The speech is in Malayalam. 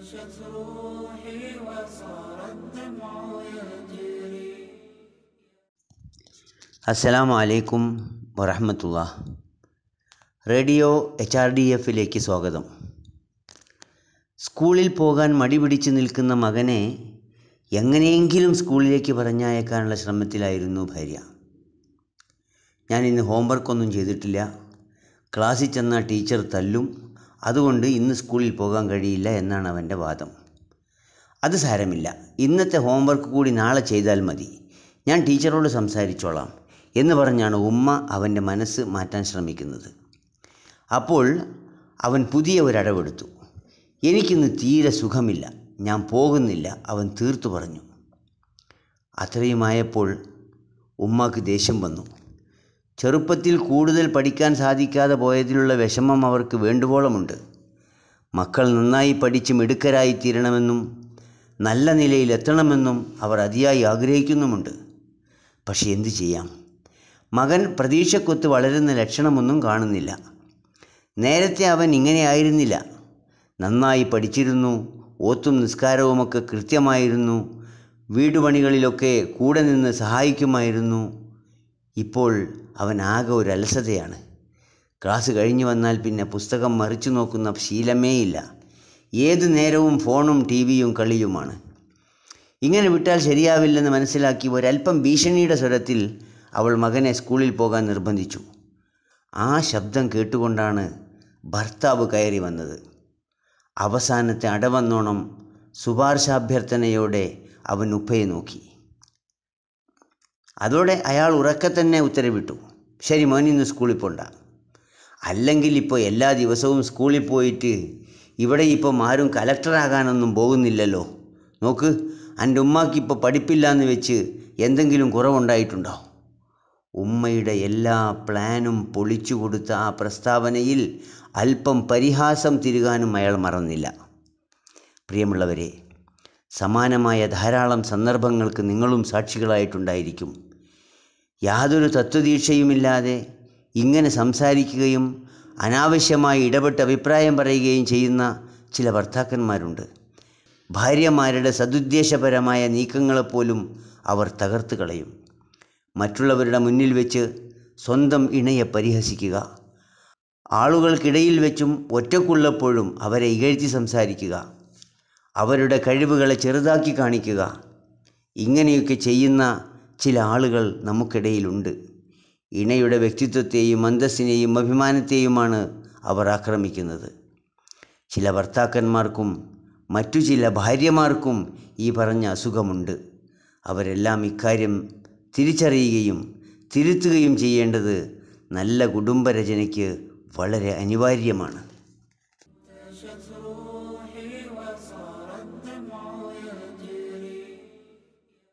عاشت روحي وصار الدمع يجري അസ്സലാമു അലൈക്കും വറഹമത്തുള്ള റേഡിയോ എച്ച് ആർ ഡി എഫിലേക്ക് സ്വാഗതം സ്കൂളിൽ പോകാൻ മടി പിടിച്ച് നിൽക്കുന്ന മകനെ എങ്ങനെയെങ്കിലും സ്കൂളിലേക്ക് പറഞ്ഞയക്കാനുള്ള ശ്രമത്തിലായിരുന്നു ഭാര്യ ഞാൻ ഇന്ന് ഹോംവർക്ക് ഒന്നും ചെയ്തിട്ടില്ല ക്ലാസ്സിൽ ചെന്ന ടീച്ചർ തല്ലും അതുകൊണ്ട് ഇന്ന് സ്കൂളിൽ പോകാൻ കഴിയില്ല എന്നാണ് അവൻ്റെ വാദം അത് സാരമില്ല ഇന്നത്തെ ഹോംവർക്ക് കൂടി നാളെ ചെയ്താൽ മതി ഞാൻ ടീച്ചറോട് സംസാരിച്ചോളാം എന്ന് പറഞ്ഞാണ് ഉമ്മ അവൻ്റെ മനസ്സ് മാറ്റാൻ ശ്രമിക്കുന്നത് അപ്പോൾ അവൻ പുതിയ ഒരടവെടുത്തു എനിക്കിന്ന് തീരെ സുഖമില്ല ഞാൻ പോകുന്നില്ല അവൻ തീർത്തു പറഞ്ഞു അത്രയുമായപ്പോൾ ഉമ്മാക്ക് ദേഷ്യം വന്നു ചെറുപ്പത്തിൽ കൂടുതൽ പഠിക്കാൻ സാധിക്കാതെ പോയതിലുള്ള വിഷമം അവർക്ക് വേണ്ടുവോളമുണ്ട് മക്കൾ നന്നായി പഠിച്ച് മിടുക്കരായിത്തീരണമെന്നും നല്ല നിലയിൽ എത്തണമെന്നും അവർ അതിയായി ആഗ്രഹിക്കുന്നുമുണ്ട് പക്ഷെ എന്തു ചെയ്യാം മകൻ പ്രതീക്ഷക്കൊത്ത് വളരുന്ന ലക്ഷണമൊന്നും കാണുന്നില്ല നേരത്തെ അവൻ ഇങ്ങനെയായിരുന്നില്ല നന്നായി പഠിച്ചിരുന്നു ഓത്തും നിസ്കാരവുമൊക്കെ കൃത്യമായിരുന്നു വീടുപണികളിലൊക്കെ കൂടെ നിന്ന് സഹായിക്കുമായിരുന്നു ഇപ്പോൾ അവൻ ആകെ ഒരു അലസതയാണ് ക്ലാസ് കഴിഞ്ഞു വന്നാൽ പിന്നെ പുസ്തകം മറിച്ചു നോക്കുന്ന ശീലമേ ഇല്ല ഏതു നേരവും ഫോണും ടി വിയും കളിയുമാണ് ഇങ്ങനെ വിട്ടാൽ ശരിയാവില്ലെന്ന് മനസ്സിലാക്കി ഒരല്പം ഭീഷണിയുടെ സ്വരത്തിൽ അവൾ മകനെ സ്കൂളിൽ പോകാൻ നിർബന്ധിച്ചു ആ ശബ്ദം കേട്ടുകൊണ്ടാണ് ഭർത്താവ് കയറി വന്നത് അവസാനത്തെ അടവന്നോണം ശുപാർശാഭ്യർത്ഥനയോടെ അവൻ ഉപ്പയെ നോക്കി അതോടെ അയാൾ ഉറക്കെ തന്നെ ഉത്തരവിട്ടു ശരി മോൻ ഇന്ന് സ്കൂളിൽ പോണ്ട അല്ലെങ്കിൽ ഇപ്പോൾ എല്ലാ ദിവസവും സ്കൂളിൽ പോയിട്ട് ഇവിടെ ഇപ്പോൾ ആരും കലക്ടറാകാനൊന്നും പോകുന്നില്ലല്ലോ നോക്ക് എൻ്റെ ഉമ്മാക്ക് ഇപ്പോൾ എന്ന് വെച്ച് എന്തെങ്കിലും കുറവുണ്ടായിട്ടുണ്ടോ ഉമ്മയുടെ എല്ലാ പ്ലാനും പൊളിച്ചു കൊടുത്ത ആ പ്രസ്താവനയിൽ അല്പം പരിഹാസം തിരുകാനും അയാൾ മറന്നില്ല പ്രിയമുള്ളവരെ സമാനമായ ധാരാളം സന്ദർഭങ്ങൾക്ക് നിങ്ങളും സാക്ഷികളായിട്ടുണ്ടായിരിക്കും യാതൊരു തത്വദീക്ഷയുമില്ലാതെ ഇങ്ങനെ സംസാരിക്കുകയും അനാവശ്യമായി ഇടപെട്ട് അഭിപ്രായം പറയുകയും ചെയ്യുന്ന ചില ഭർത്താക്കന്മാരുണ്ട് ഭാര്യമാരുടെ സതുദ്ദേശപരമായ നീക്കങ്ങളെപ്പോലും അവർ തകർത്ത് കളയും മറ്റുള്ളവരുടെ മുന്നിൽ വെച്ച് സ്വന്തം ഇണയെ പരിഹസിക്കുക ആളുകൾക്കിടയിൽ വെച്ചും ഒറ്റക്കുള്ളപ്പോഴും അവരെ ഇകഴ്ത്തി സംസാരിക്കുക അവരുടെ കഴിവുകളെ ചെറുതാക്കി കാണിക്കുക ഇങ്ങനെയൊക്കെ ചെയ്യുന്ന ചില ആളുകൾ നമുക്കിടയിലുണ്ട് ഇണയുടെ വ്യക്തിത്വത്തെയും അന്തസ്സിനെയും അഭിമാനത്തെയുമാണ് അവർ ആക്രമിക്കുന്നത് ചില ഭർത്താക്കന്മാർക്കും മറ്റു ചില ഭാര്യമാർക്കും ഈ പറഞ്ഞ അസുഖമുണ്ട് അവരെല്ലാം ഇക്കാര്യം തിരിച്ചറിയുകയും തിരുത്തുകയും ചെയ്യേണ്ടത് നല്ല കുടുംബരചനയ്ക്ക് വളരെ അനിവാര്യമാണ് انشت روحي وصار الدمع يجري